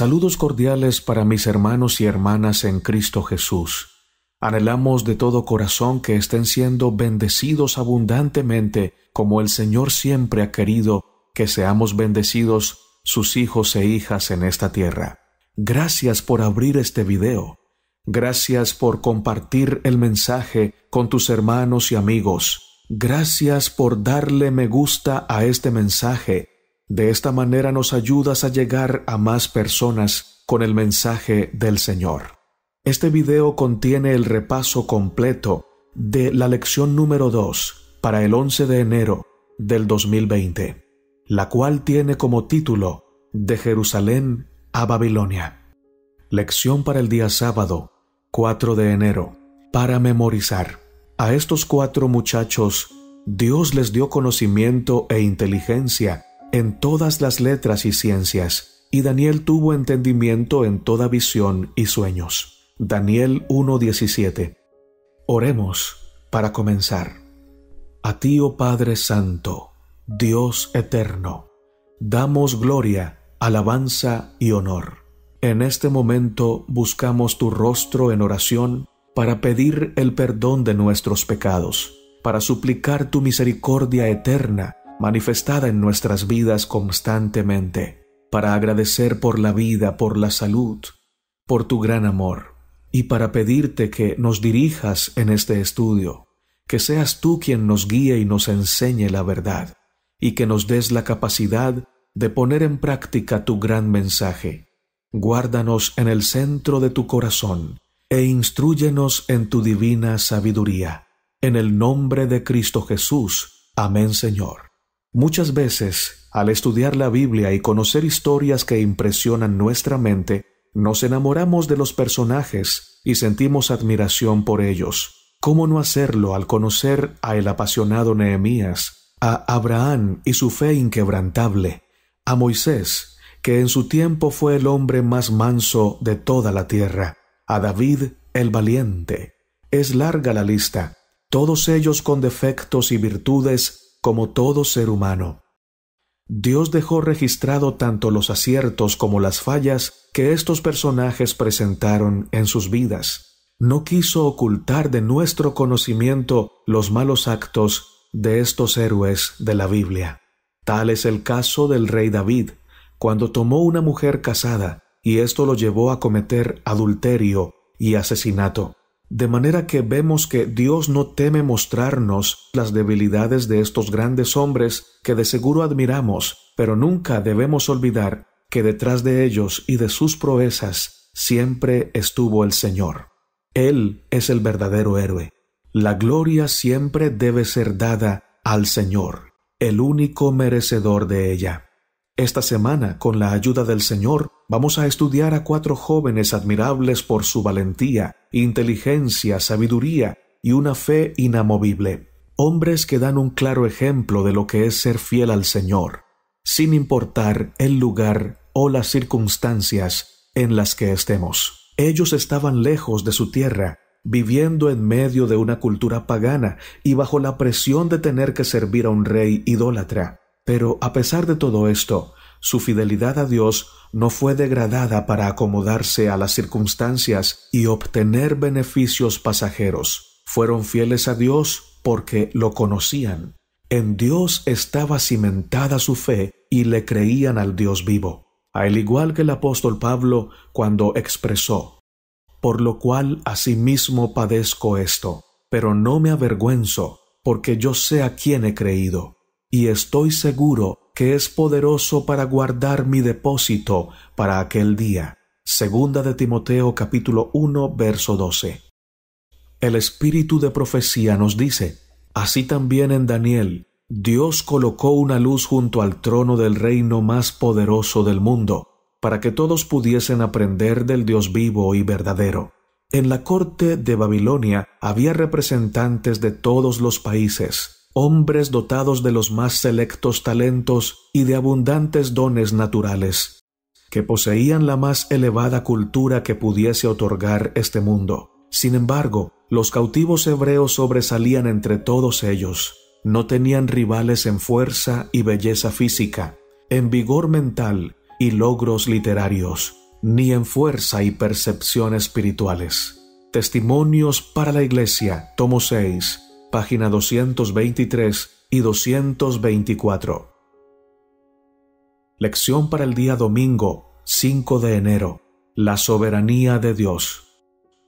Saludos cordiales para mis hermanos y hermanas en Cristo Jesús. Anhelamos de todo corazón que estén siendo bendecidos abundantemente como el Señor siempre ha querido que seamos bendecidos sus hijos e hijas en esta tierra. Gracias por abrir este video. Gracias por compartir el mensaje con tus hermanos y amigos. Gracias por darle me gusta a este mensaje de esta manera nos ayudas a llegar a más personas con el mensaje del Señor. Este video contiene el repaso completo de la lección número 2 para el 11 de enero del 2020, la cual tiene como título De Jerusalén a Babilonia. Lección para el día sábado, 4 de enero, para memorizar. A estos cuatro muchachos, Dios les dio conocimiento e inteligencia en todas las letras y ciencias, y Daniel tuvo entendimiento en toda visión y sueños. Daniel 1.17. Oremos para comenzar. A ti, oh Padre Santo, Dios eterno, damos gloria, alabanza y honor. En este momento buscamos tu rostro en oración para pedir el perdón de nuestros pecados, para suplicar tu misericordia eterna manifestada en nuestras vidas constantemente, para agradecer por la vida, por la salud, por tu gran amor, y para pedirte que nos dirijas en este estudio, que seas tú quien nos guíe y nos enseñe la verdad, y que nos des la capacidad de poner en práctica tu gran mensaje. Guárdanos en el centro de tu corazón, e instruyenos en tu divina sabiduría. En el nombre de Cristo Jesús. Amén, Señor. Muchas veces, al estudiar la Biblia y conocer historias que impresionan nuestra mente, nos enamoramos de los personajes y sentimos admiración por ellos. ¿Cómo no hacerlo al conocer a el apasionado Nehemías, a Abraham y su fe inquebrantable, a Moisés, que en su tiempo fue el hombre más manso de toda la tierra, a David el valiente? Es larga la lista, todos ellos con defectos y virtudes como todo ser humano. Dios dejó registrado tanto los aciertos como las fallas que estos personajes presentaron en sus vidas. No quiso ocultar de nuestro conocimiento los malos actos de estos héroes de la Biblia. Tal es el caso del rey David, cuando tomó una mujer casada, y esto lo llevó a cometer adulterio y asesinato. De manera que vemos que Dios no teme mostrarnos las debilidades de estos grandes hombres que de seguro admiramos, pero nunca debemos olvidar que detrás de ellos y de sus proezas siempre estuvo el Señor. Él es el verdadero héroe. La gloria siempre debe ser dada al Señor, el único merecedor de ella. Esta semana, con la ayuda del Señor, vamos a estudiar a cuatro jóvenes admirables por su valentía, inteligencia, sabiduría y una fe inamovible. Hombres que dan un claro ejemplo de lo que es ser fiel al Señor, sin importar el lugar o las circunstancias en las que estemos. Ellos estaban lejos de su tierra, viviendo en medio de una cultura pagana y bajo la presión de tener que servir a un rey idólatra. Pero a pesar de todo esto, su fidelidad a Dios no fue degradada para acomodarse a las circunstancias y obtener beneficios pasajeros. Fueron fieles a Dios porque lo conocían. En Dios estaba cimentada su fe y le creían al Dios vivo. Al igual que el apóstol Pablo cuando expresó, por lo cual asimismo padezco esto, pero no me avergüenzo, porque yo sé a quién he creído y estoy seguro que es poderoso para guardar mi depósito para aquel día. Segunda de Timoteo capítulo 1 verso 12. El espíritu de profecía nos dice, así también en Daniel, Dios colocó una luz junto al trono del reino más poderoso del mundo, para que todos pudiesen aprender del Dios vivo y verdadero. En la corte de Babilonia había representantes de todos los países, hombres dotados de los más selectos talentos y de abundantes dones naturales, que poseían la más elevada cultura que pudiese otorgar este mundo. Sin embargo, los cautivos hebreos sobresalían entre todos ellos. No tenían rivales en fuerza y belleza física, en vigor mental y logros literarios, ni en fuerza y percepción espirituales. Testimonios para la Iglesia, tomo 6, página 223 y 224. Lección para el día domingo 5 de enero. La soberanía de Dios.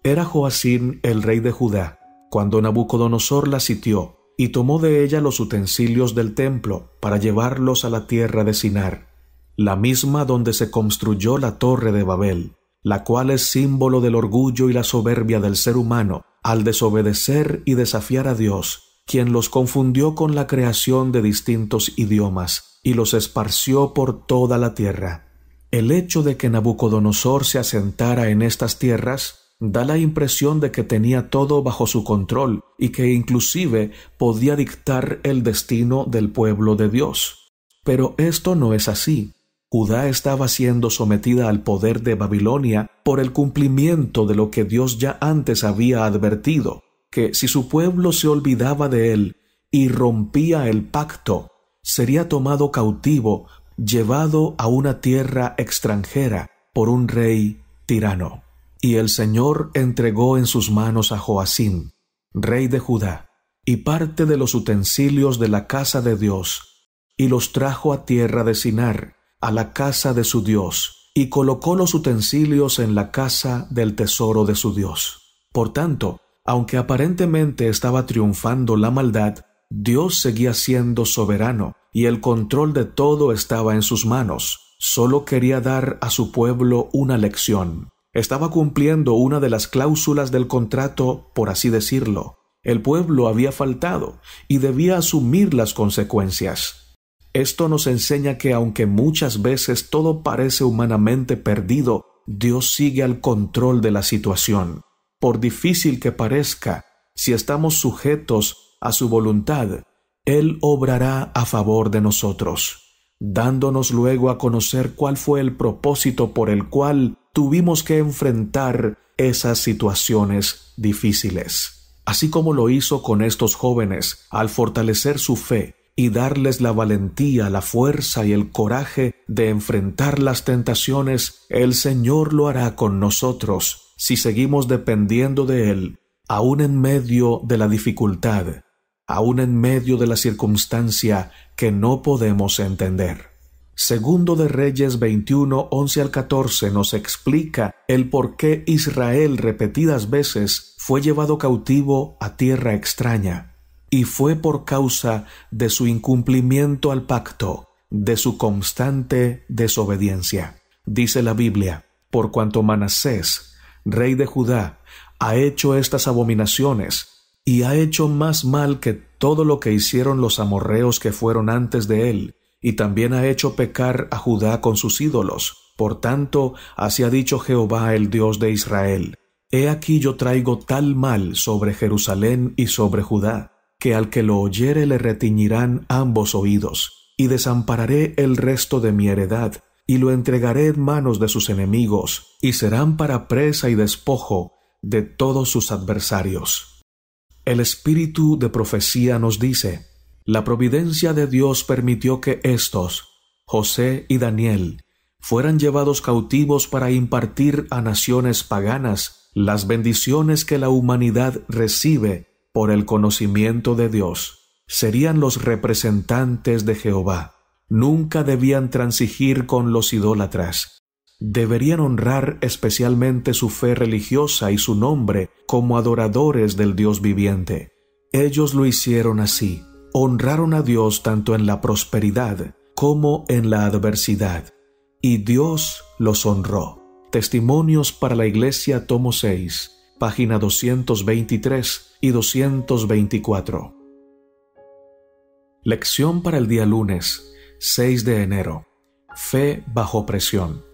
Era Joasín el rey de Judá, cuando Nabucodonosor la sitió y tomó de ella los utensilios del templo para llevarlos a la tierra de Sinar, la misma donde se construyó la torre de Babel, la cual es símbolo del orgullo y la soberbia del ser humano al desobedecer y desafiar a Dios, quien los confundió con la creación de distintos idiomas y los esparció por toda la tierra. El hecho de que Nabucodonosor se asentara en estas tierras da la impresión de que tenía todo bajo su control y que inclusive podía dictar el destino del pueblo de Dios. Pero esto no es así. Judá estaba siendo sometida al poder de Babilonia por el cumplimiento de lo que Dios ya antes había advertido, que si su pueblo se olvidaba de él y rompía el pacto, sería tomado cautivo, llevado a una tierra extranjera por un rey tirano. Y el Señor entregó en sus manos a Joacim, rey de Judá, y parte de los utensilios de la casa de Dios, y los trajo a tierra de Sinar, a la casa de su Dios, y colocó los utensilios en la casa del tesoro de su Dios. Por tanto, aunque aparentemente estaba triunfando la maldad, Dios seguía siendo soberano, y el control de todo estaba en sus manos. Solo quería dar a su pueblo una lección. Estaba cumpliendo una de las cláusulas del contrato, por así decirlo. El pueblo había faltado y debía asumir las consecuencias. Esto nos enseña que aunque muchas veces todo parece humanamente perdido, Dios sigue al control de la situación. Por difícil que parezca, si estamos sujetos a su voluntad, Él obrará a favor de nosotros, dándonos luego a conocer cuál fue el propósito por el cual tuvimos que enfrentar esas situaciones difíciles. Así como lo hizo con estos jóvenes, al fortalecer su fe, y darles la valentía, la fuerza y el coraje de enfrentar las tentaciones, el Señor lo hará con nosotros si seguimos dependiendo de Él, aun en medio de la dificultad, aun en medio de la circunstancia que no podemos entender. Segundo de Reyes 21, 11 al 14 nos explica el por qué Israel repetidas veces fue llevado cautivo a tierra extraña y fue por causa de su incumplimiento al pacto, de su constante desobediencia. Dice la Biblia, por cuanto Manasés, rey de Judá, ha hecho estas abominaciones y ha hecho más mal que todo lo que hicieron los amorreos que fueron antes de él, y también ha hecho pecar a Judá con sus ídolos. Por tanto, así ha dicho Jehová el Dios de Israel, He aquí yo traigo tal mal sobre Jerusalén y sobre Judá, que al que lo oyere le retiñirán ambos oídos, y desampararé el resto de mi heredad, y lo entregaré en manos de sus enemigos, y serán para presa y despojo de todos sus adversarios. El espíritu de profecía nos dice, la providencia de Dios permitió que estos, José y Daniel, fueran llevados cautivos para impartir a naciones paganas las bendiciones que la humanidad recibe por el conocimiento de Dios, serían los representantes de Jehová. Nunca debían transigir con los idólatras. Deberían honrar especialmente su fe religiosa y su nombre como adoradores del Dios viviente. Ellos lo hicieron así. Honraron a Dios tanto en la prosperidad como en la adversidad. Y Dios los honró. Testimonios para la Iglesia, tomo 6, página 223 y 224. Lección para el día lunes, 6 de enero. Fe bajo presión.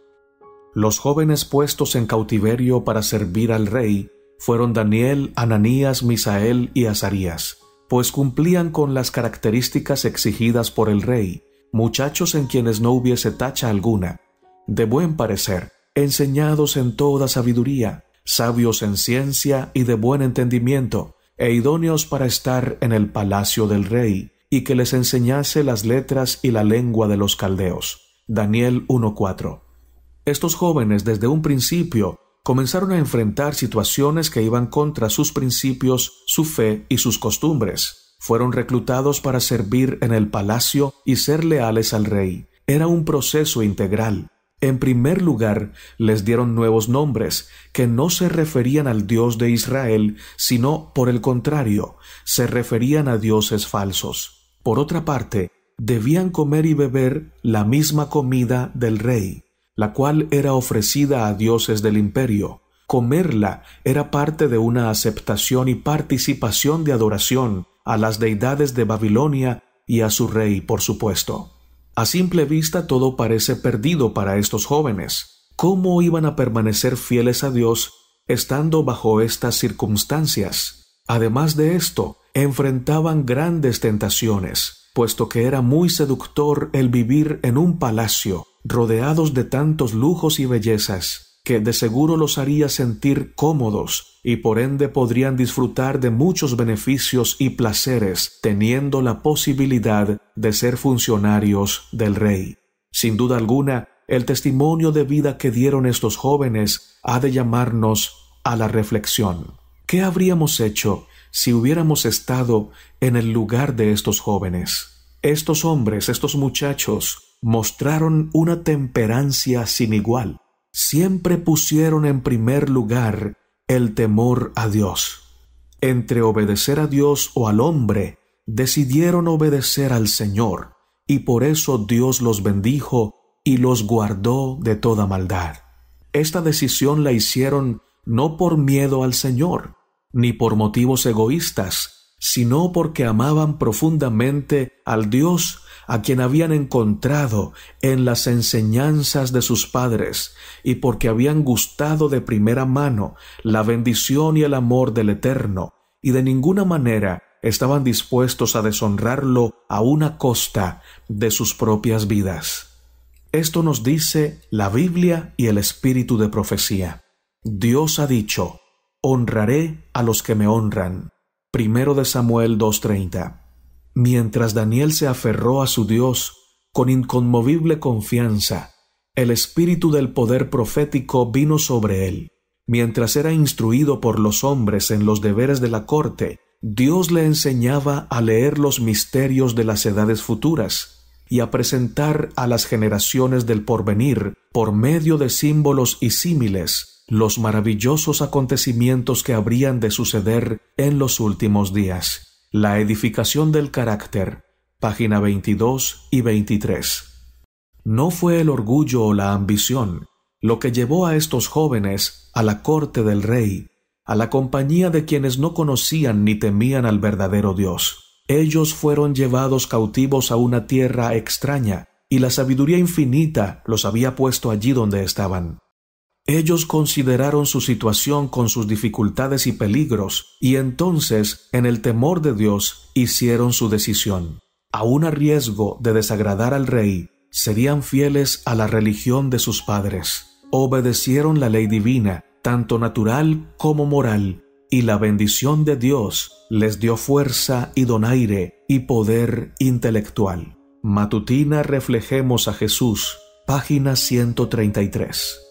Los jóvenes puestos en cautiverio para servir al rey fueron Daniel, Ananías, Misael y Azarías, pues cumplían con las características exigidas por el rey, muchachos en quienes no hubiese tacha alguna, de buen parecer, enseñados en toda sabiduría, sabios en ciencia y de buen entendimiento, e idóneos para estar en el palacio del rey, y que les enseñase las letras y la lengua de los caldeos. Daniel 1.4. Estos jóvenes desde un principio comenzaron a enfrentar situaciones que iban contra sus principios, su fe y sus costumbres. Fueron reclutados para servir en el palacio y ser leales al rey. Era un proceso integral. En primer lugar, les dieron nuevos nombres, que no se referían al Dios de Israel, sino, por el contrario, se referían a dioses falsos. Por otra parte, debían comer y beber la misma comida del rey, la cual era ofrecida a dioses del imperio. Comerla era parte de una aceptación y participación de adoración a las deidades de Babilonia y a su rey, por supuesto. A simple vista todo parece perdido para estos jóvenes. ¿Cómo iban a permanecer fieles a Dios estando bajo estas circunstancias? Además de esto, enfrentaban grandes tentaciones, puesto que era muy seductor el vivir en un palacio, rodeados de tantos lujos y bellezas que de seguro los haría sentir cómodos y por ende podrían disfrutar de muchos beneficios y placeres teniendo la posibilidad de ser funcionarios del rey. Sin duda alguna, el testimonio de vida que dieron estos jóvenes ha de llamarnos a la reflexión. ¿Qué habríamos hecho si hubiéramos estado en el lugar de estos jóvenes? Estos hombres, estos muchachos, mostraron una temperancia sin igual siempre pusieron en primer lugar el temor a Dios. Entre obedecer a Dios o al hombre, decidieron obedecer al Señor, y por eso Dios los bendijo y los guardó de toda maldad. Esta decisión la hicieron no por miedo al Señor, ni por motivos egoístas, sino porque amaban profundamente al Dios a quien habían encontrado en las enseñanzas de sus padres y porque habían gustado de primera mano la bendición y el amor del Eterno, y de ninguna manera estaban dispuestos a deshonrarlo a una costa de sus propias vidas. Esto nos dice la Biblia y el espíritu de profecía. Dios ha dicho, honraré a los que me honran. Primero de Samuel 2.30. Mientras Daniel se aferró a su Dios con inconmovible confianza, el espíritu del poder profético vino sobre él. Mientras era instruido por los hombres en los deberes de la corte, Dios le enseñaba a leer los misterios de las edades futuras y a presentar a las generaciones del porvenir, por medio de símbolos y símiles, los maravillosos acontecimientos que habrían de suceder en los últimos días. La edificación del carácter, página 22 y 23. No fue el orgullo o la ambición lo que llevó a estos jóvenes a la corte del rey, a la compañía de quienes no conocían ni temían al verdadero Dios. Ellos fueron llevados cautivos a una tierra extraña, y la sabiduría infinita los había puesto allí donde estaban. Ellos consideraron su situación con sus dificultades y peligros, y entonces, en el temor de Dios, hicieron su decisión. Aun a riesgo de desagradar al rey, serían fieles a la religión de sus padres. Obedecieron la ley divina, tanto natural como moral, y la bendición de Dios les dio fuerza y donaire y poder intelectual. Matutina Reflejemos a Jesús, página 133.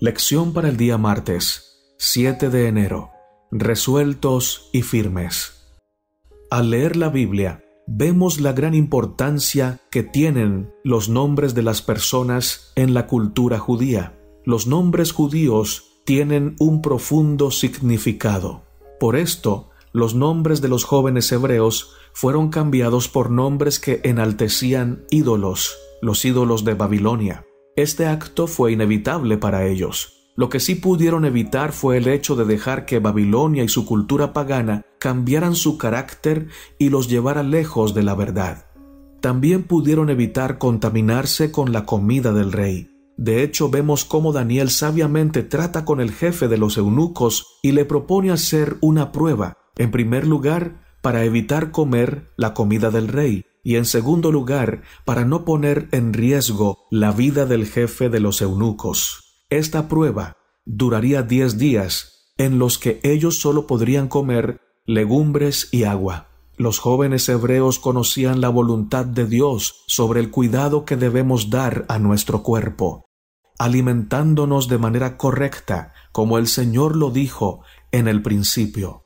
Lección para el día martes, 7 de enero. Resueltos y firmes. Al leer la Biblia, vemos la gran importancia que tienen los nombres de las personas en la cultura judía. Los nombres judíos tienen un profundo significado. Por esto, los nombres de los jóvenes hebreos fueron cambiados por nombres que enaltecían ídolos, los ídolos de Babilonia. Este acto fue inevitable para ellos. Lo que sí pudieron evitar fue el hecho de dejar que Babilonia y su cultura pagana cambiaran su carácter y los llevara lejos de la verdad. También pudieron evitar contaminarse con la comida del rey. De hecho, vemos cómo Daniel sabiamente trata con el jefe de los eunucos y le propone hacer una prueba, en primer lugar, para evitar comer la comida del rey, y en segundo lugar, para no poner en riesgo la vida del jefe de los eunucos. Esta prueba duraría diez días, en los que ellos solo podrían comer legumbres y agua. Los jóvenes hebreos conocían la voluntad de Dios sobre el cuidado que debemos dar a nuestro cuerpo, alimentándonos de manera correcta, como el Señor lo dijo en el principio.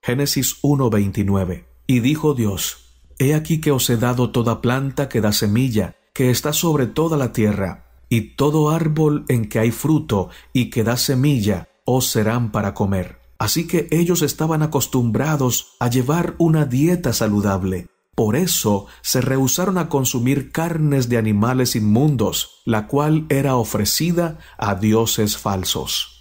Génesis 1:29. Y dijo Dios, He aquí que os he dado toda planta que da semilla, que está sobre toda la tierra, y todo árbol en que hay fruto y que da semilla, os serán para comer. Así que ellos estaban acostumbrados a llevar una dieta saludable. Por eso se rehusaron a consumir carnes de animales inmundos, la cual era ofrecida a dioses falsos.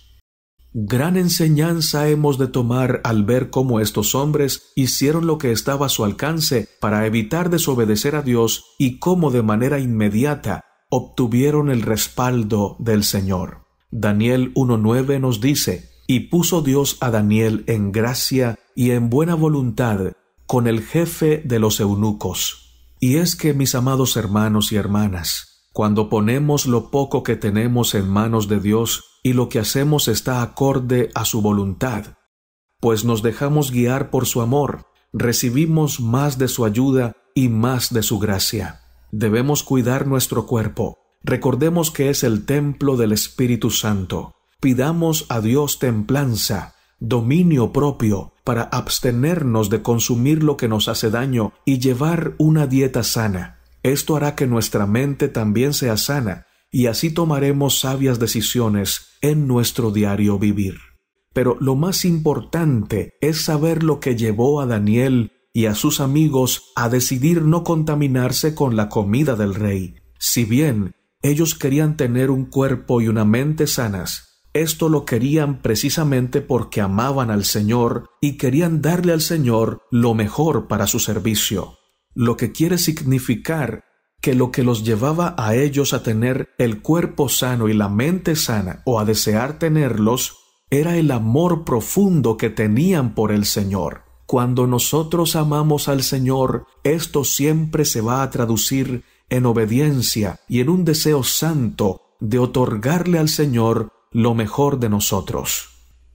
Gran enseñanza hemos de tomar al ver cómo estos hombres hicieron lo que estaba a su alcance para evitar desobedecer a Dios y cómo de manera inmediata obtuvieron el respaldo del Señor. Daniel 1.9 nos dice, y puso Dios a Daniel en gracia y en buena voluntad con el jefe de los eunucos. Y es que, mis amados hermanos y hermanas, cuando ponemos lo poco que tenemos en manos de Dios y lo que hacemos está acorde a su voluntad, pues nos dejamos guiar por su amor, recibimos más de su ayuda y más de su gracia. Debemos cuidar nuestro cuerpo. Recordemos que es el templo del Espíritu Santo. Pidamos a Dios templanza, dominio propio, para abstenernos de consumir lo que nos hace daño y llevar una dieta sana. Esto hará que nuestra mente también sea sana y así tomaremos sabias decisiones en nuestro diario vivir. Pero lo más importante es saber lo que llevó a Daniel y a sus amigos a decidir no contaminarse con la comida del rey. Si bien ellos querían tener un cuerpo y una mente sanas, esto lo querían precisamente porque amaban al Señor y querían darle al Señor lo mejor para su servicio lo que quiere significar que lo que los llevaba a ellos a tener el cuerpo sano y la mente sana o a desear tenerlos era el amor profundo que tenían por el Señor. Cuando nosotros amamos al Señor, esto siempre se va a traducir en obediencia y en un deseo santo de otorgarle al Señor lo mejor de nosotros.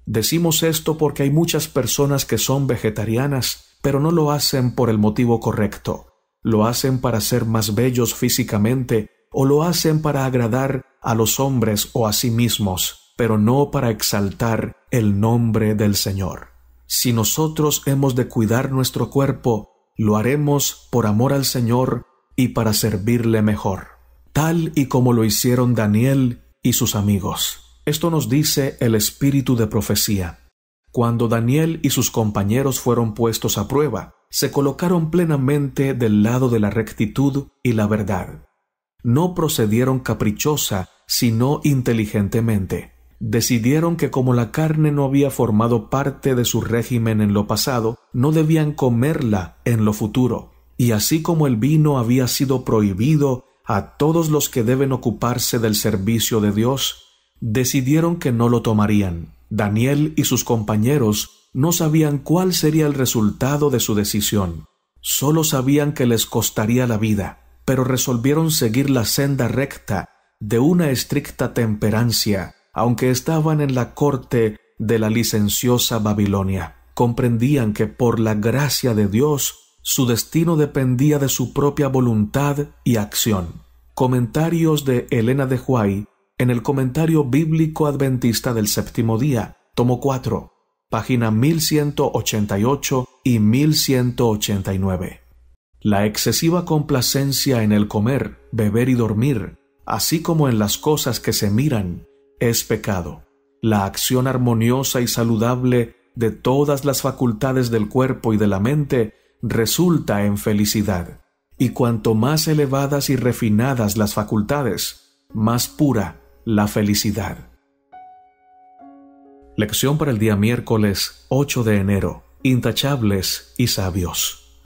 Decimos esto porque hay muchas personas que son vegetarianas pero no lo hacen por el motivo correcto. Lo hacen para ser más bellos físicamente o lo hacen para agradar a los hombres o a sí mismos, pero no para exaltar el nombre del Señor. Si nosotros hemos de cuidar nuestro cuerpo, lo haremos por amor al Señor y para servirle mejor, tal y como lo hicieron Daniel y sus amigos. Esto nos dice el espíritu de profecía. Cuando Daniel y sus compañeros fueron puestos a prueba, se colocaron plenamente del lado de la rectitud y la verdad. No procedieron caprichosa, sino inteligentemente. Decidieron que como la carne no había formado parte de su régimen en lo pasado, no debían comerla en lo futuro. Y así como el vino había sido prohibido a todos los que deben ocuparse del servicio de Dios, decidieron que no lo tomarían. Daniel y sus compañeros no sabían cuál sería el resultado de su decisión. Solo sabían que les costaría la vida, pero resolvieron seguir la senda recta de una estricta temperancia, aunque estaban en la corte de la licenciosa Babilonia. Comprendían que por la gracia de Dios su destino dependía de su propia voluntad y acción. Comentarios de Elena de Huay en el Comentario Bíblico Adventista del Séptimo Día, tomo 4, página 1188 y 1189. La excesiva complacencia en el comer, beber y dormir, así como en las cosas que se miran, es pecado. La acción armoniosa y saludable de todas las facultades del cuerpo y de la mente resulta en felicidad. Y cuanto más elevadas y refinadas las facultades, más pura la felicidad. Lección para el día miércoles 8 de enero. Intachables y sabios.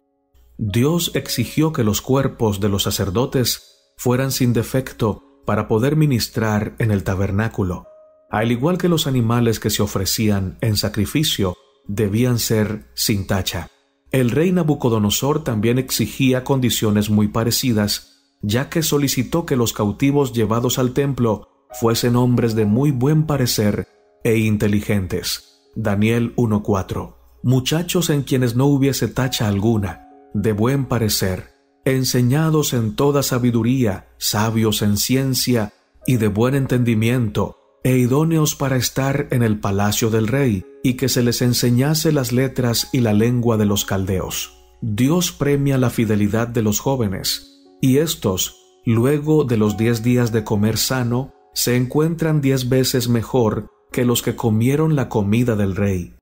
Dios exigió que los cuerpos de los sacerdotes fueran sin defecto para poder ministrar en el tabernáculo. Al igual que los animales que se ofrecían en sacrificio, debían ser sin tacha. El rey Nabucodonosor también exigía condiciones muy parecidas, ya que solicitó que los cautivos llevados al templo fuesen hombres de muy buen parecer e inteligentes. Daniel 1.4. Muchachos en quienes no hubiese tacha alguna, de buen parecer, enseñados en toda sabiduría, sabios en ciencia y de buen entendimiento, e idóneos para estar en el palacio del rey, y que se les enseñase las letras y la lengua de los caldeos. Dios premia la fidelidad de los jóvenes, y estos, luego de los diez días de comer sano, se encuentran diez veces mejor que los que comieron la comida del rey.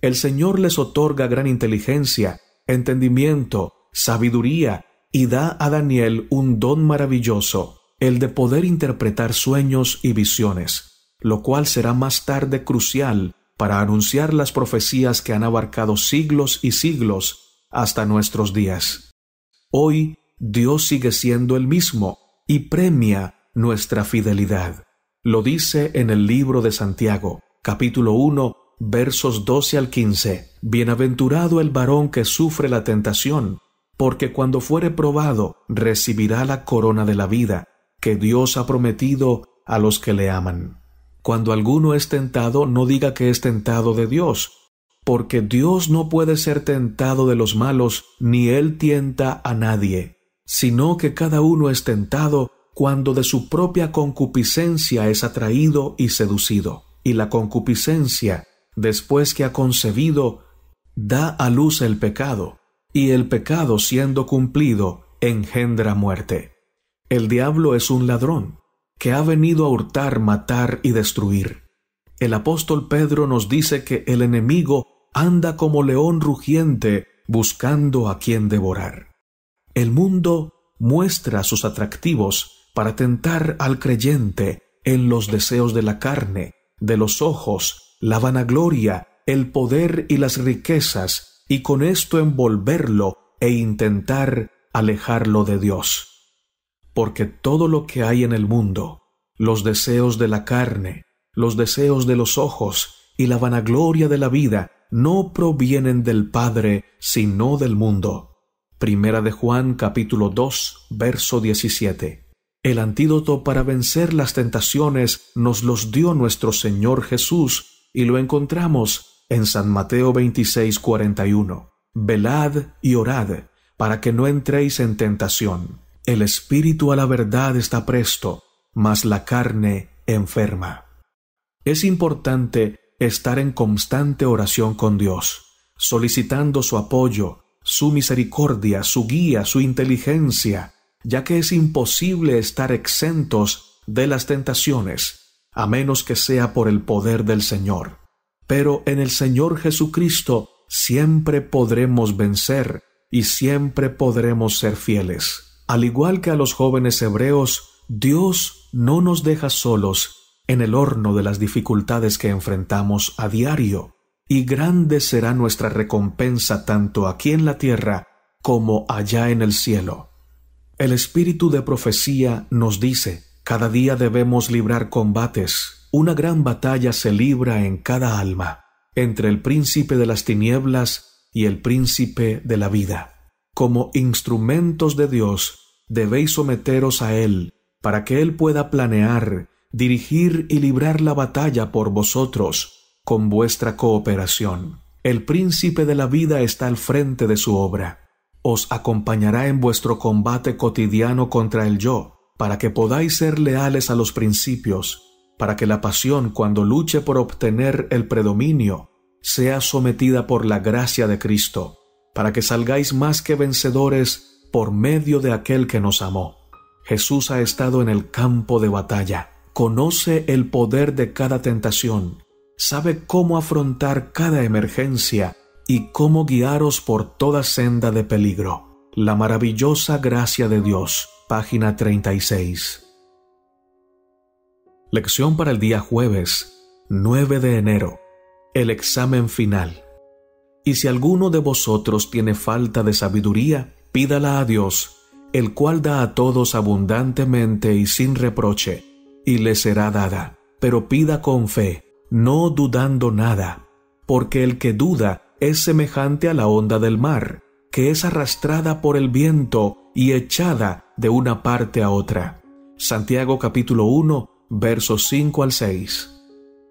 El Señor les otorga gran inteligencia, entendimiento, sabiduría, y da a Daniel un don maravilloso, el de poder interpretar sueños y visiones, lo cual será más tarde crucial para anunciar las profecías que han abarcado siglos y siglos hasta nuestros días. Hoy Dios sigue siendo el mismo y premia nuestra fidelidad. Lo dice en el libro de Santiago, capítulo 1, versos 12 al 15. Bienaventurado el varón que sufre la tentación, porque cuando fuere probado recibirá la corona de la vida que Dios ha prometido a los que le aman. Cuando alguno es tentado, no diga que es tentado de Dios, porque Dios no puede ser tentado de los malos, ni Él tienta a nadie, sino que cada uno es tentado cuando de su propia concupiscencia es atraído y seducido, y la concupiscencia, después que ha concebido, da a luz el pecado, y el pecado siendo cumplido, engendra muerte. El diablo es un ladrón, que ha venido a hurtar, matar y destruir. El apóstol Pedro nos dice que el enemigo anda como león rugiente buscando a quien devorar. El mundo muestra sus atractivos para tentar al creyente en los deseos de la carne, de los ojos, la vanagloria, el poder y las riquezas, y con esto envolverlo e intentar alejarlo de Dios. Porque todo lo que hay en el mundo, los deseos de la carne, los deseos de los ojos y la vanagloria de la vida, no provienen del Padre, sino del mundo. Primera de Juan capítulo 2, verso 17. El antídoto para vencer las tentaciones nos los dio nuestro Señor Jesús y lo encontramos en San Mateo 26, 41. Velad y orad para que no entréis en tentación. El espíritu a la verdad está presto, mas la carne enferma. Es importante estar en constante oración con Dios, solicitando su apoyo, su misericordia, su guía, su inteligencia, ya que es imposible estar exentos de las tentaciones, a menos que sea por el poder del Señor. Pero en el Señor Jesucristo siempre podremos vencer y siempre podremos ser fieles. Al igual que a los jóvenes hebreos, Dios no nos deja solos en el horno de las dificultades que enfrentamos a diario, y grande será nuestra recompensa tanto aquí en la tierra como allá en el cielo. El espíritu de profecía nos dice, cada día debemos librar combates, una gran batalla se libra en cada alma, entre el príncipe de las tinieblas y el príncipe de la vida. Como instrumentos de Dios, debéis someteros a Él, para que Él pueda planear, dirigir y librar la batalla por vosotros, con vuestra cooperación. El príncipe de la vida está al frente de su obra os acompañará en vuestro combate cotidiano contra el yo, para que podáis ser leales a los principios, para que la pasión cuando luche por obtener el predominio sea sometida por la gracia de Cristo, para que salgáis más que vencedores por medio de aquel que nos amó. Jesús ha estado en el campo de batalla, conoce el poder de cada tentación, sabe cómo afrontar cada emergencia y cómo guiaros por toda senda de peligro. La maravillosa gracia de Dios, página 36. Lección para el día jueves, 9 de enero. El examen final. Y si alguno de vosotros tiene falta de sabiduría, pídala a Dios, el cual da a todos abundantemente y sin reproche, y le será dada. Pero pida con fe, no dudando nada, porque el que duda es semejante a la onda del mar, que es arrastrada por el viento y echada de una parte a otra. Santiago capítulo 1, versos 5 al 6.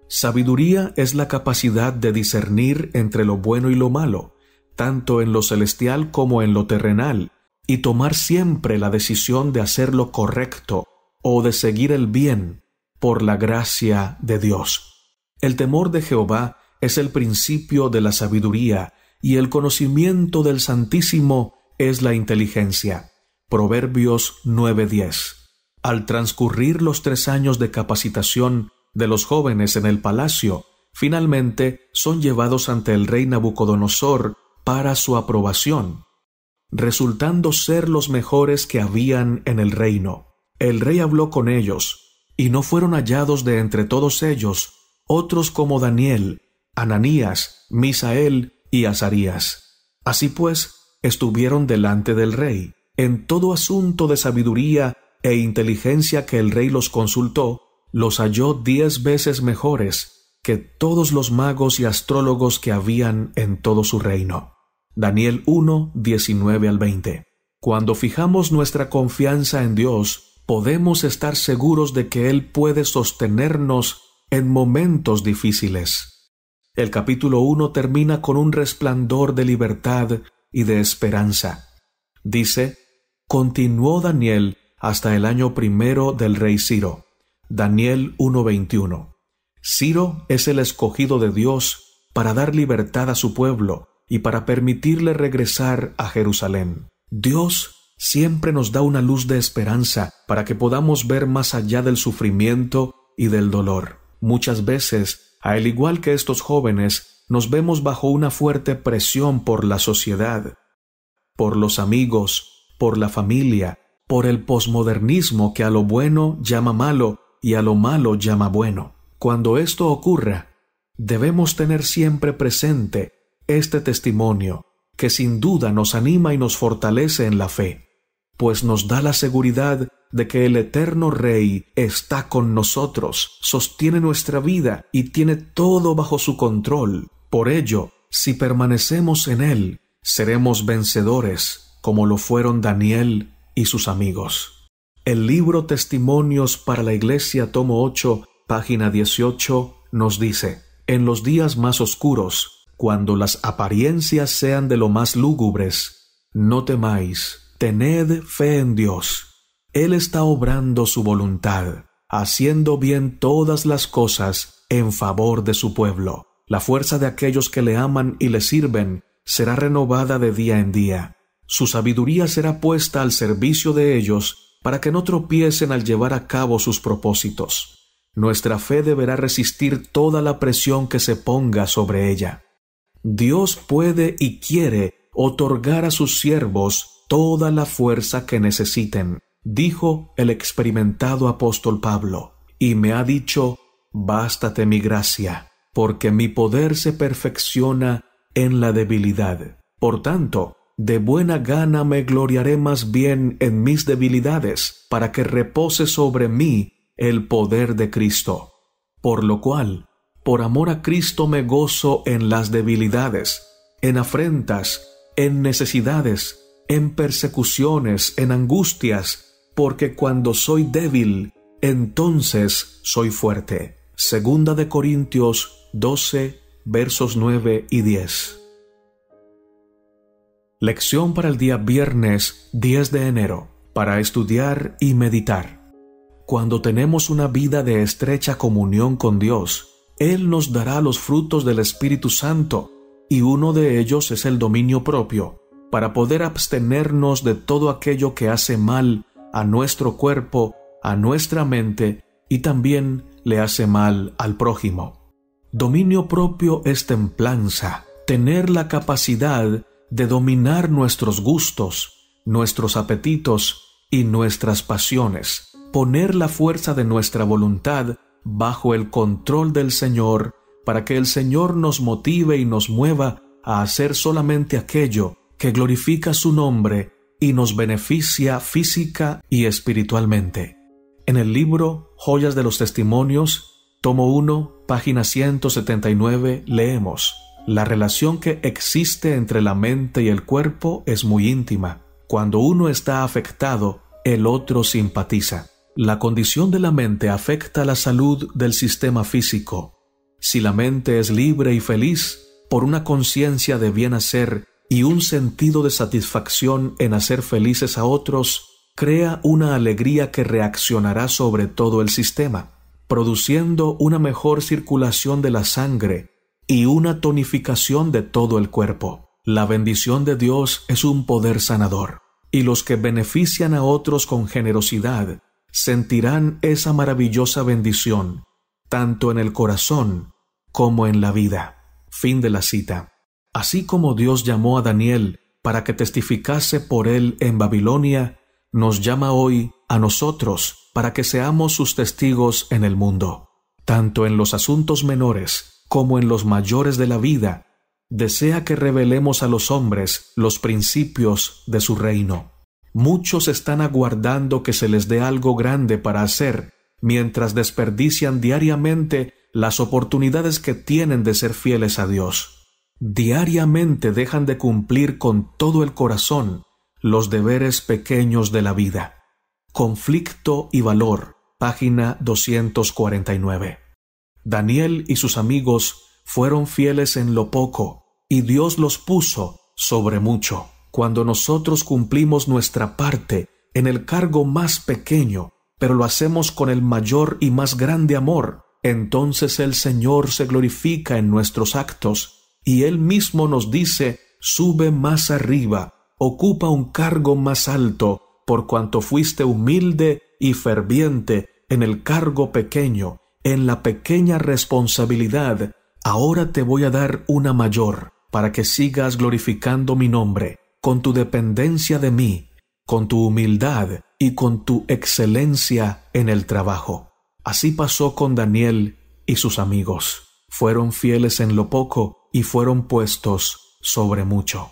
Sabiduría es la capacidad de discernir entre lo bueno y lo malo, tanto en lo celestial como en lo terrenal, y tomar siempre la decisión de hacer lo correcto o de seguir el bien por la gracia de Dios. El temor de Jehová es el principio de la sabiduría y el conocimiento del Santísimo es la inteligencia. Proverbios 9:10. Al transcurrir los tres años de capacitación de los jóvenes en el palacio, finalmente son llevados ante el rey Nabucodonosor para su aprobación, resultando ser los mejores que habían en el reino. El rey habló con ellos, y no fueron hallados de entre todos ellos otros como Daniel, Ananías, Misael y Azarías. Así pues, estuvieron delante del rey. En todo asunto de sabiduría e inteligencia que el rey los consultó, los halló diez veces mejores que todos los magos y astrólogos que habían en todo su reino. Daniel 1, al 20. Cuando fijamos nuestra confianza en Dios, podemos estar seguros de que Él puede sostenernos en momentos difíciles. El capítulo 1 termina con un resplandor de libertad y de esperanza. Dice, continuó Daniel hasta el año primero del rey Ciro. Daniel 1:21. Ciro es el escogido de Dios para dar libertad a su pueblo y para permitirle regresar a Jerusalén. Dios siempre nos da una luz de esperanza para que podamos ver más allá del sufrimiento y del dolor. Muchas veces al igual que estos jóvenes, nos vemos bajo una fuerte presión por la sociedad, por los amigos, por la familia, por el posmodernismo que a lo bueno llama malo y a lo malo llama bueno. Cuando esto ocurra, debemos tener siempre presente este testimonio, que sin duda nos anima y nos fortalece en la fe pues nos da la seguridad de que el eterno Rey está con nosotros, sostiene nuestra vida y tiene todo bajo su control. Por ello, si permanecemos en Él, seremos vencedores, como lo fueron Daniel y sus amigos. El libro Testimonios para la Iglesia, tomo 8, página 18, nos dice, En los días más oscuros, cuando las apariencias sean de lo más lúgubres, no temáis Tened fe en Dios. Él está obrando su voluntad, haciendo bien todas las cosas en favor de su pueblo. La fuerza de aquellos que le aman y le sirven será renovada de día en día. Su sabiduría será puesta al servicio de ellos para que no tropiecen al llevar a cabo sus propósitos. Nuestra fe deberá resistir toda la presión que se ponga sobre ella. Dios puede y quiere otorgar a sus siervos toda la fuerza que necesiten, dijo el experimentado apóstol Pablo, y me ha dicho, Bástate mi gracia, porque mi poder se perfecciona en la debilidad. Por tanto, de buena gana me gloriaré más bien en mis debilidades, para que repose sobre mí el poder de Cristo. Por lo cual, por amor a Cristo me gozo en las debilidades, en afrentas, en necesidades, en persecuciones, en angustias, porque cuando soy débil, entonces soy fuerte. Segunda de Corintios 12, versos 9 y 10. Lección para el día viernes 10 de enero, para estudiar y meditar. Cuando tenemos una vida de estrecha comunión con Dios, Él nos dará los frutos del Espíritu Santo, y uno de ellos es el dominio propio, para poder abstenernos de todo aquello que hace mal a nuestro cuerpo, a nuestra mente y también le hace mal al prójimo. Dominio propio es templanza, tener la capacidad de dominar nuestros gustos, nuestros apetitos y nuestras pasiones, poner la fuerza de nuestra voluntad bajo el control del Señor para que el Señor nos motive y nos mueva a hacer solamente aquello que glorifica su nombre y nos beneficia física y espiritualmente. En el libro Joyas de los Testimonios, tomo 1, página 179, leemos, La relación que existe entre la mente y el cuerpo es muy íntima. Cuando uno está afectado, el otro simpatiza. La condición de la mente afecta la salud del sistema físico. Si la mente es libre y feliz, por una conciencia de bien hacer y un sentido de satisfacción en hacer felices a otros crea una alegría que reaccionará sobre todo el sistema, produciendo una mejor circulación de la sangre y una tonificación de todo el cuerpo. La bendición de Dios es un poder sanador, y los que benefician a otros con generosidad sentirán esa maravillosa bendición, tanto en el corazón como en la vida. Fin de la cita. Así como Dios llamó a Daniel para que testificase por él en Babilonia, nos llama hoy a nosotros para que seamos sus testigos en el mundo. Tanto en los asuntos menores como en los mayores de la vida, desea que revelemos a los hombres los principios de su reino. Muchos están aguardando que se les dé algo grande para hacer, mientras desperdician diariamente las oportunidades que tienen de ser fieles a Dios diariamente dejan de cumplir con todo el corazón los deberes pequeños de la vida. Conflicto y Valor, página 249. Daniel y sus amigos fueron fieles en lo poco, y Dios los puso sobre mucho. Cuando nosotros cumplimos nuestra parte en el cargo más pequeño, pero lo hacemos con el mayor y más grande amor, entonces el Señor se glorifica en nuestros actos y Él mismo nos dice, sube más arriba, ocupa un cargo más alto, por cuanto fuiste humilde y ferviente en el cargo pequeño, en la pequeña responsabilidad, ahora te voy a dar una mayor, para que sigas glorificando mi nombre, con tu dependencia de mí, con tu humildad y con tu excelencia en el trabajo. Así pasó con Daniel y sus amigos. Fueron fieles en lo poco, y fueron puestos sobre mucho.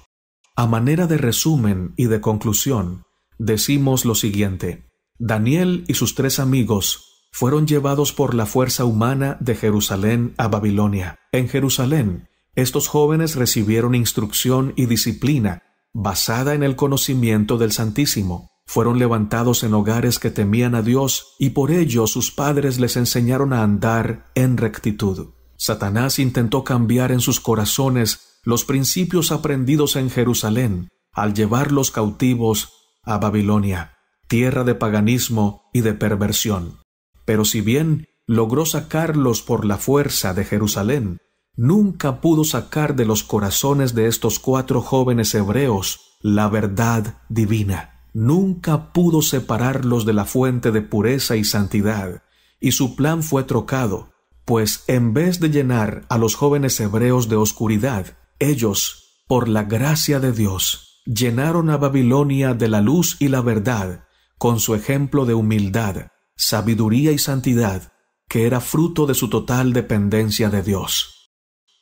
A manera de resumen y de conclusión, decimos lo siguiente. Daniel y sus tres amigos fueron llevados por la fuerza humana de Jerusalén a Babilonia. En Jerusalén, estos jóvenes recibieron instrucción y disciplina basada en el conocimiento del Santísimo. Fueron levantados en hogares que temían a Dios y por ello sus padres les enseñaron a andar en rectitud. Satanás intentó cambiar en sus corazones los principios aprendidos en Jerusalén al llevarlos cautivos a Babilonia, tierra de paganismo y de perversión. Pero si bien logró sacarlos por la fuerza de Jerusalén, nunca pudo sacar de los corazones de estos cuatro jóvenes hebreos la verdad divina. Nunca pudo separarlos de la fuente de pureza y santidad, y su plan fue trocado pues en vez de llenar a los jóvenes hebreos de oscuridad, ellos, por la gracia de Dios, llenaron a Babilonia de la luz y la verdad, con su ejemplo de humildad, sabiduría y santidad, que era fruto de su total dependencia de Dios.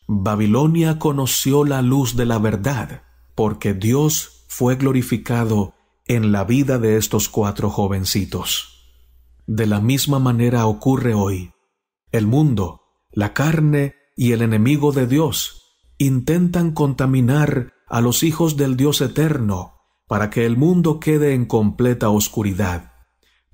Babilonia conoció la luz de la verdad, porque Dios fue glorificado en la vida de estos cuatro jovencitos. De la misma manera ocurre hoy el mundo, la carne y el enemigo de Dios intentan contaminar a los hijos del Dios eterno para que el mundo quede en completa oscuridad.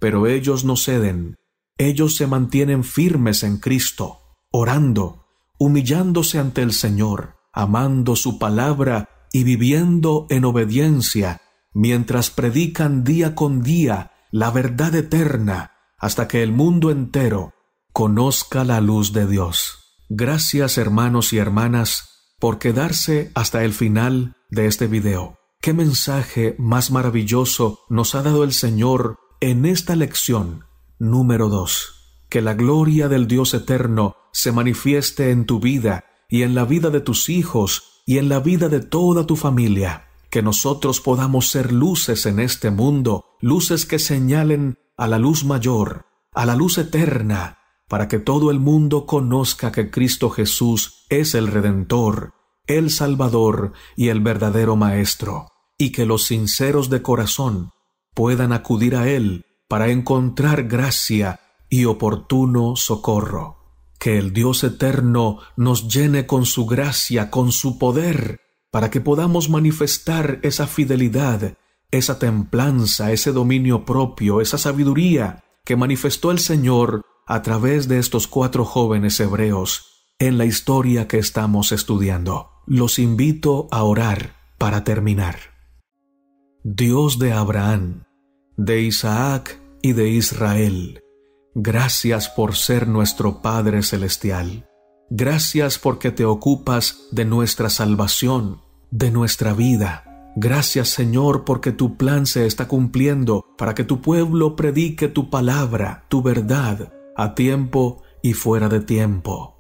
Pero ellos no ceden, ellos se mantienen firmes en Cristo, orando, humillándose ante el Señor, amando su palabra y viviendo en obediencia, mientras predican día con día la verdad eterna, hasta que el mundo entero conozca la luz de Dios. Gracias hermanos y hermanas por quedarse hasta el final de este video. ¿Qué mensaje más maravilloso nos ha dado el Señor en esta lección número 2? Que la gloria del Dios eterno se manifieste en tu vida y en la vida de tus hijos y en la vida de toda tu familia. Que nosotros podamos ser luces en este mundo, luces que señalen a la luz mayor, a la luz eterna, para que todo el mundo conozca que Cristo Jesús es el Redentor, el Salvador y el verdadero Maestro, y que los sinceros de corazón puedan acudir a Él para encontrar gracia y oportuno socorro. Que el Dios eterno nos llene con su gracia, con su poder, para que podamos manifestar esa fidelidad, esa templanza, ese dominio propio, esa sabiduría que manifestó el Señor a través de estos cuatro jóvenes hebreos en la historia que estamos estudiando. Los invito a orar para terminar. Dios de Abraham, de Isaac y de Israel, gracias por ser nuestro Padre Celestial. Gracias porque te ocupas de nuestra salvación, de nuestra vida. Gracias Señor porque tu plan se está cumpliendo para que tu pueblo predique tu palabra, tu verdad a tiempo y fuera de tiempo.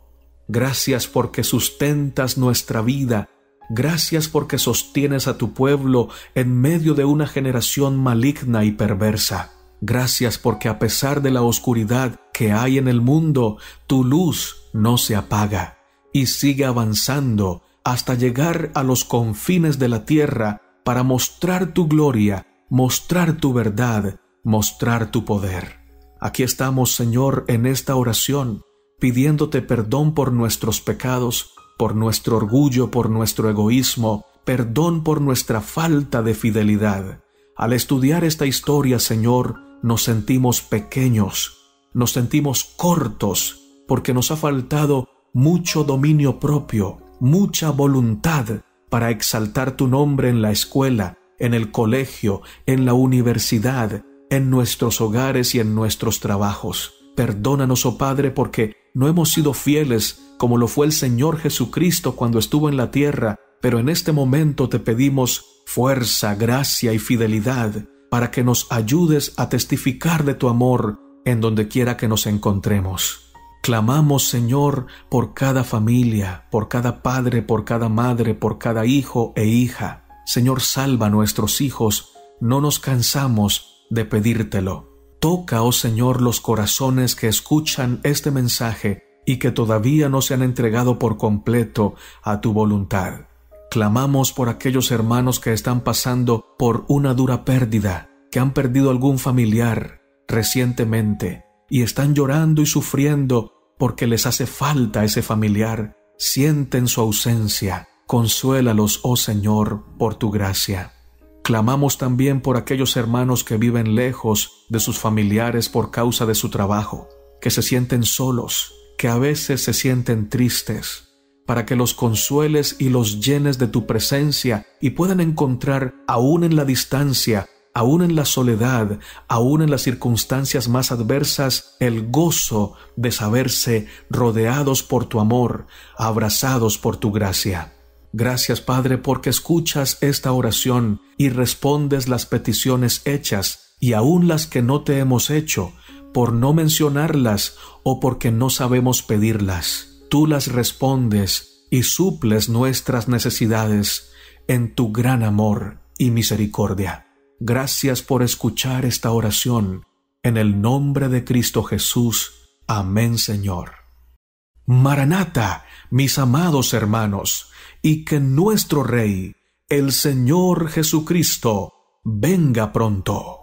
Gracias porque sustentas nuestra vida. Gracias porque sostienes a tu pueblo en medio de una generación maligna y perversa. Gracias porque a pesar de la oscuridad que hay en el mundo, tu luz no se apaga y sigue avanzando hasta llegar a los confines de la tierra para mostrar tu gloria, mostrar tu verdad, mostrar tu poder. Aquí estamos, Señor, en esta oración, pidiéndote perdón por nuestros pecados, por nuestro orgullo, por nuestro egoísmo, perdón por nuestra falta de fidelidad. Al estudiar esta historia, Señor, nos sentimos pequeños, nos sentimos cortos, porque nos ha faltado mucho dominio propio, mucha voluntad para exaltar tu nombre en la escuela, en el colegio, en la universidad, en nuestros hogares y en nuestros trabajos. Perdónanos, oh Padre, porque no hemos sido fieles como lo fue el Señor Jesucristo cuando estuvo en la tierra, pero en este momento te pedimos fuerza, gracia y fidelidad para que nos ayudes a testificar de tu amor en donde quiera que nos encontremos. Clamamos, Señor, por cada familia, por cada padre, por cada madre, por cada hijo e hija. Señor, salva a nuestros hijos. No nos cansamos de pedírtelo. Toca, oh Señor, los corazones que escuchan este mensaje y que todavía no se han entregado por completo a tu voluntad. Clamamos por aquellos hermanos que están pasando por una dura pérdida, que han perdido algún familiar recientemente y están llorando y sufriendo porque les hace falta ese familiar, sienten su ausencia. Consuélalos, oh Señor, por tu gracia. Clamamos también por aquellos hermanos que viven lejos de sus familiares por causa de su trabajo, que se sienten solos, que a veces se sienten tristes, para que los consueles y los llenes de tu presencia y puedan encontrar, aún en la distancia, aún en la soledad, aún en las circunstancias más adversas, el gozo de saberse rodeados por tu amor, abrazados por tu gracia. Gracias Padre porque escuchas esta oración y respondes las peticiones hechas y aun las que no te hemos hecho, por no mencionarlas o porque no sabemos pedirlas. Tú las respondes y suples nuestras necesidades en tu gran amor y misericordia. Gracias por escuchar esta oración. En el nombre de Cristo Jesús. Amén Señor. Maranata, mis amados hermanos, y que nuestro Rey, el Señor Jesucristo, venga pronto.